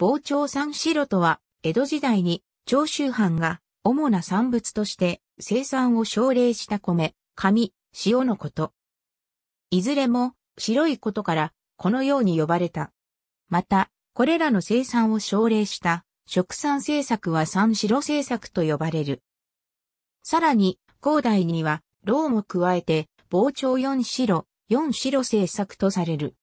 傍聴三白とは、江戸時代に長州藩が主な産物として生産を奨励した米、紙、塩のこと。いずれも白いことからこのように呼ばれた。また、これらの生産を奨励した食産政策は三白政策と呼ばれる。さらに、高代には、老も加えて、傍聴四白、四白政策とされる。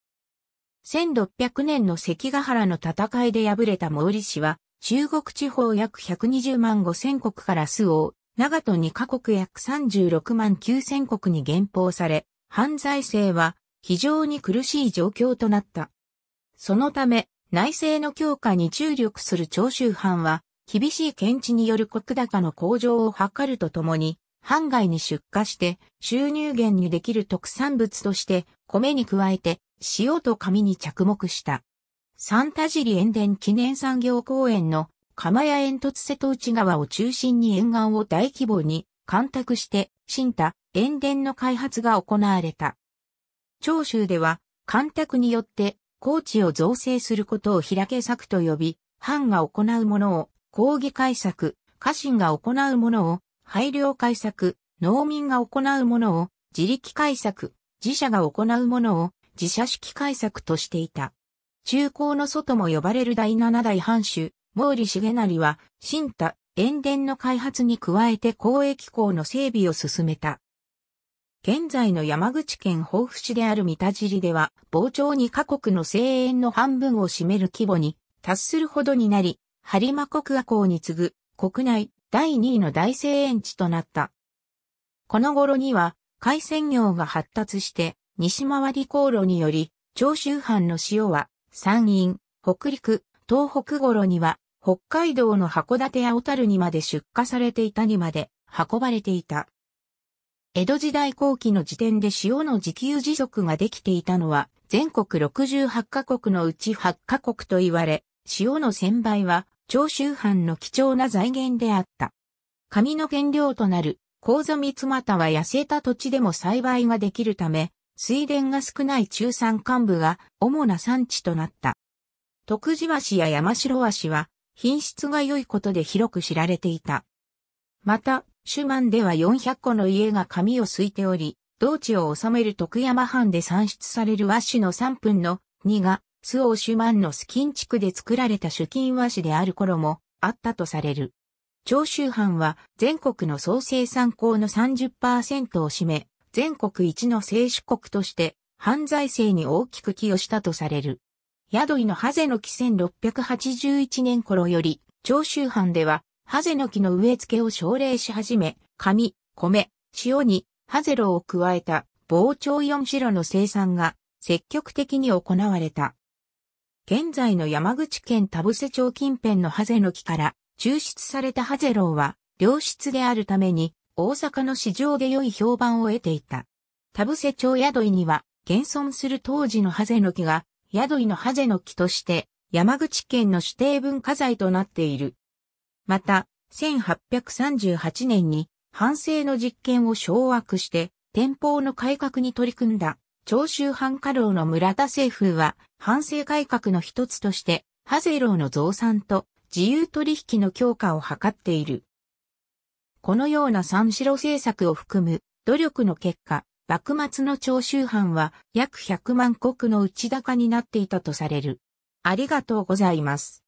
1600年の関ヶ原の戦いで敗れた毛利氏は、中国地方約120万5千国から数王、長戸2カ国約36万9千国に減俸され、犯罪性は非常に苦しい状況となった。そのため、内政の強化に注力する長州藩は、厳しい検知による国高の向上を図るとともに、半外に出荷して収入源にできる特産物として米に加えて塩と紙に着目した。サンタジリ塩田記念産業公園の釜屋煙突瀬戸内川を中心に沿岸を大規模に干拓して新田塩田の開発が行われた。長州では干拓によって高地を造成することを開け作と呼び、藩が行うものを、抗議改作、家臣が行うものを、配慮改作、農民が行うものを自力改作、自社が行うものを自社式改作としていた。中高の祖とも呼ばれる第七代藩主、毛利重成は、新田、塩田の開発に加えて公益港の整備を進めた。現在の山口県防府市である三田尻では、傍聴に各国の声援の半分を占める規模に達するほどになり、播磨国和港に次ぐ国内、第2位の大声援地となった。この頃には、海鮮業が発達して、西回り航路により、長州藩の塩は、山陰、北陸、東北頃には、北海道の函館や小樽にまで出荷されていたにまで運ばれていた。江戸時代後期の時点で塩の自給自足ができていたのは、全国68カ国のうち8カ国と言われ、塩の専売は長州藩の貴重な財源であった。紙の原料となる、コウ蜜ミは痩せた土地でも栽培ができるため、水田が少ない中山幹部が主な産地となった。徳地橋や山城橋は品質が良いことで広く知られていた。また、マ満では400個の家が紙をすいており、同地を治める徳山藩で産出される和紙の3分の2がスオーシュマンのスキン地区で作られた主金和紙である頃もあったとされる。長州藩は全国の総生産校の30%を占め、全国一の製紙国として犯罪性に大きく寄与したとされる。宿井のハゼの木1681年頃より、長州藩では、ハゼの木の植え付けを奨励し始め、紙、米、塩に、ハゼロを加えた、膨張4白の生産が積極的に行われた。現在の山口県田伏町近辺のハゼの木から抽出されたハゼロウは良質であるために大阪の市場で良い評判を得ていた。田伏町宿井には現存する当時のハゼの木が宿井のハゼの木として山口県の指定文化財となっている。また、1838年に反省の実験を掌握して、天保の改革に取り組んだ長州藩家老の村田政府は、反政改革の一つとして、ハゼローの増産と自由取引の強化を図っている。このような三四郎政策を含む努力の結果、幕末の長州藩は約100万石の内高になっていたとされる。ありがとうございます。